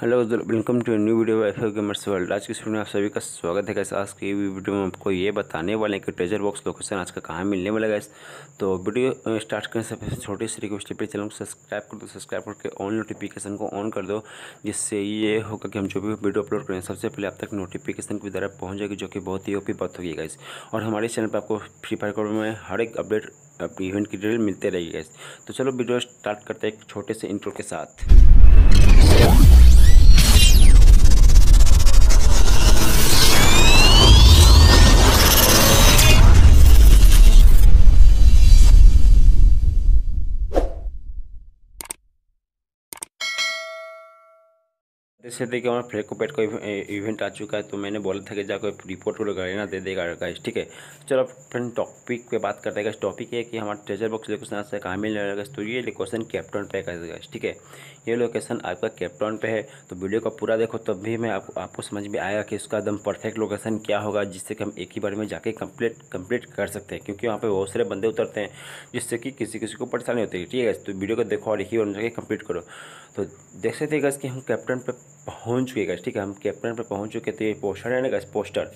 hello welcome to new video wifi gamers world आज की video में आप सभी का स्वागत है कैसे आज की वीडियो में आपको ये बताने वाले हैं कि ट्रेजर बॉक्स लोकेशन आज का कहाँ मिलने वाला है तो वीडियो स्टार्ट करने से पहले छोटे से रिक्वेस्ट पे चैनल को सब्सक्राइब कर दो सब्सक्राइब करके ऑन नोटिफिकेशन को ऑन कर दो जिससे ये होगा कि हम जो भी वीडियो अपलोड करें सबसे पहले आप तक नोटिफिकेशन की तरफ पहुँच जाएगी जो कि बहुत ही ओपी बात होगी गाइस और हमारे चैनल पर आपको फ्री फायर कोड में हर एक अपडेट इवेंट की डिटेल मिलते रहेगी गाइस तो चलो वीडियो स्टार्ट करते हैं एक छोटे से इंट्रो के साथ जैसे देखिए हमारा फ्रेक को पेट का इवेंट आ चुका है तो मैंने बोला था कि जाकर रिपोर्ट लगा लेना दे देगा गाइस ठीक है चलो फ्रेंड टॉपिक पे बात करते हैं टॉपिक है कि हमारा ट्रेजर बॉक्स लोकेशन आज से कहाँ मिल रहेगा तो ये लोकेशन कैप्टन पे कर देगा ठीक है ये लोकेशन आपका कैप्टन पे है तो वीडियो का पूरा देखो तब भी मैं आप, आपको समझ में आएगा कि उसका एकदम परफेक्ट लोकेशन क्या होगा जिससे कि हम एक ही बार में जाके कम्प्लीट कम्प्लीट कर सकते हैं क्योंकि वहाँ पर बहुत सारे बंदे उतरते हैं जिससे कि किसी किसी को परेशानी होती है ठीक है तो वीडियो को देखो और एक ही बार में जाके कम्प्लीट करो तो देख सकते हैं गज कि हम कैप्टन पर पहुंच चुके गए ठीक है हम कैप्टन पर पहुंच चुके तो ये पोस्टर है ना गैस पोस्टर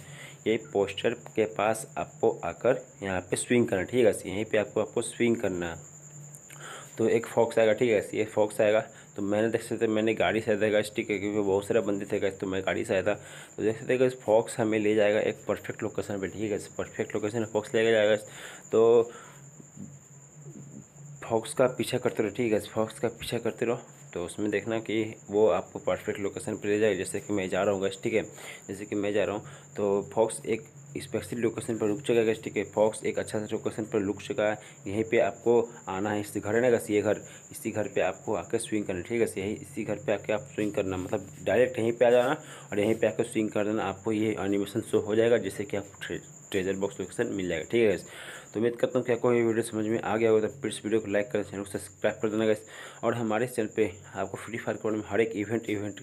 ये पोस्टर के पास आपको आकर यहाँ पे स्विंग करना ठीक है यहीं पे आपको आपको स्विंग करना तो एक फॉक्स आएगा ठीक है ये फॉक्स आएगा तो मैंने देख सकते मैंने गाड़ी से आया था ठीक है क्योंकि बहुत सारे बंदे थे गए तो मैं गाड़ी से आया था तो देख सकते गए फॉक्स हमें ले जाएगा एक परफेक्ट लोकेशन पर ठीक है परफेक्ट लोकेशन फॉक्स ले जाएगा तो फॉक्स का पीछा करते रहो ठीक है फॉक्स का पीछा करते रहो तो उसमें देखना कि वो आपको परफेक्ट लोकेशन पर ले जाए जैसे कि मैं जा रहा हूँ गैस ठीक है जैसे कि मैं जा रहा हूँ तो फॉक्स एक स्पेसिफिक लोकेशन पर रुक चुका है गैस ठीक है फॉक्स एक अच्छा सा लोकेशन पर रुक चुका है यहीं पे आपको आना है इसी घर है ना गैस ये घर इसी घर पे आपको आकर स्विंग करना ठीक है यही इसी घर पे आके आप स्विंग करना मतलब डायरेक्ट यहीं पे आ जाना और यहीं पे आकर स्विंग कर देना आपको ये एनिमेशन शो हो जाएगा जैसे कि आप ट्रेजर बॉक्स लोकेशन मिल जाएगा ठीक है तो उम्मीद करता हूँ कि आपको ये वीडियो समझ में आ गया होगा तो फिर इस वीडियो को लाइक करें चैनल को सब्सक्राइब कर देना गैस और हमारे चैनल पर आपको फ्री फायर कोड में हर एक इवेंट इवेंट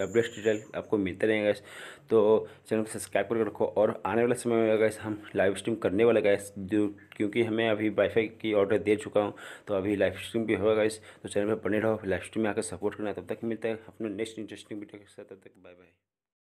अपडेट डिटेल आपको मिलते रहेंगे गैस तो चैनल को सब्सक्राइब करके रखो और आने वाले समय में गैस हम लाइव स्ट्रीम करने वाला गए जो क्योंकि हमें अभी वाईफाई की ऑर्डर दे चुका हूँ तो अभी लाइव स्ट्रीम भी होगा गाइस तो चैनल पर बने रहो लाइव स्ट्रीम में आकर सपोर्ट करना तब तक मिलता है अपने नेक्स्ट इंटरेस्टिंग वीडियो के साथ तब तक बाय बाय